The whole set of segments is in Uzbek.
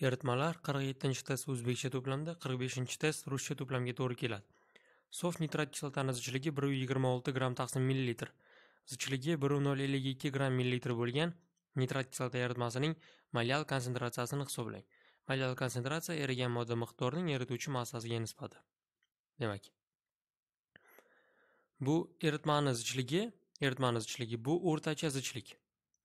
Eritmalar 47 test o'zbekcha to'plamda, 45 test ruscha to'plamga to'g'ri keladi. Sof nitrat kislotani zichligi 1.26 gramm taqsim millilitr, zichligi 1.052 gramm millilitr bo'lgan nitrat kislota eritmasining malyal konsentratsiyasini hisoblang. malyal konsentratsiya erigan modda miqdorining erituvchi massasiga nisbati. Demak, bu eritmani zichligi, eritmani zichligi bu o'rtacha zichlik.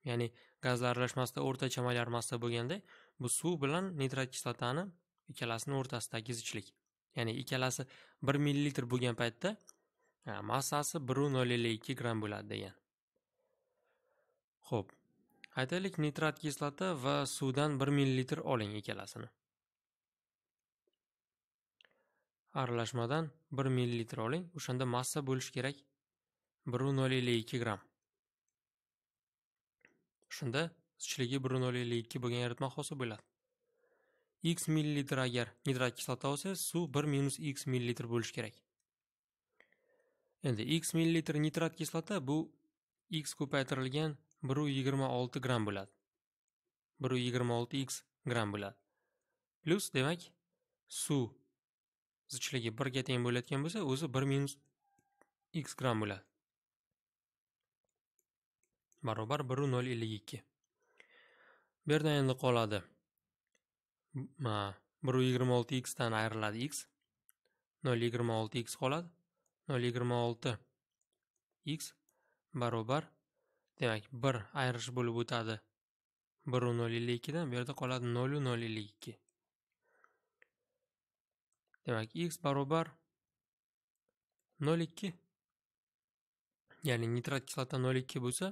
Ya'ni gazlar aralashmasida o'rtacha molyar massa bo'lganda, Bu suv bilan nitrat kislotani ikkalasini o'rtasidagi zichlik. Ya'ni ikkalasi 1 ml bo'lgan paytda massasi ikki gramm bo'ladi degan. Xo'p. Aytaylik nitrat kislota va suvdan 1 ml oling ikkalasini. Aralashmadan 1 ml oling, o'shanda massa bo'lishi kerak ikki gramm. Shunda zichligi bir ikki bo'lgan yaratma hosil bo'ladi x millilitr agar nitrat kislota olsangiz suv bir minus x millilitr bo'lishi kerak endi x millilitr nitrat kislota bu x ko'paytirilgan 1.26 g yigirma olti bo'ladi 126 yigirma olti x g bo'ladi plyus demak suv zichligi birga teng bo'layotgan bo'lsa o'zi bir minus x g bo'ladi barobar bir nol ellik ikki yerda endi qoladi bir yigirma olti dan ayriladi x nol yigirma olti x qoladi nol yigirma olti x barobar demak bir ayirish bo'lib o'tadi biru nol ellik ikkidan bu yerda qoladi nolu nol ellik ikki demak x barobar nol ikki ya'ni nitrat kislota nol ikki bo'lsa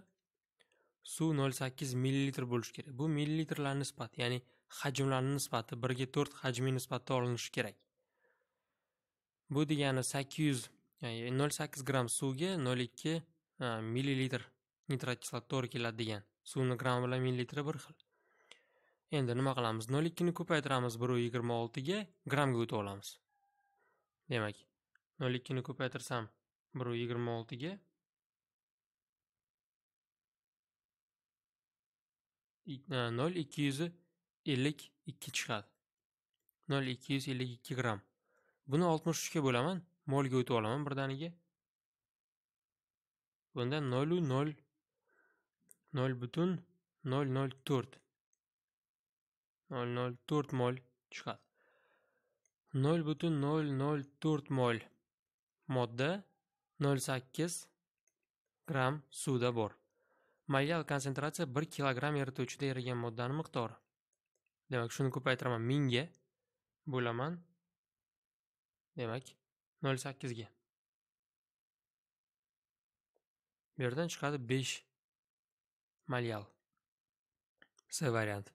suv 0.8 ml bo'lishi kerak bu millilitrlar nisbati ya'ni hajmlarni nisbati birga to'rt hajmi nisbatda olinishi kerak bu degani 800 ya'ni 0.8 gramm suvga 0.2 ml nitrat kislot to'g'ri keladi degan suvni gram bilan millilitr bir xil endi nima qilamiz 0.2 ni ko'paytiramiz 1.26 ga gramga o'tib olamiz demak 0.2 ni ko'paytirsam 1.26 ga 0252 chiqadi 0252 gram buni 63 ga bo'laman molga o'tib olaman birdaniga bunda 0 butun 004 mol chiqadi 0,004 mol modda 08 gram suvda bor Mayda konsentratsiya 1 kilogramm erituvchida erigan moddani miqdori. Demak, shuni ko'paytiraman 1000 ga bo'laman. Demak, 0.8 ga. Bu yerdan chiqadi 5 molyal. C variant.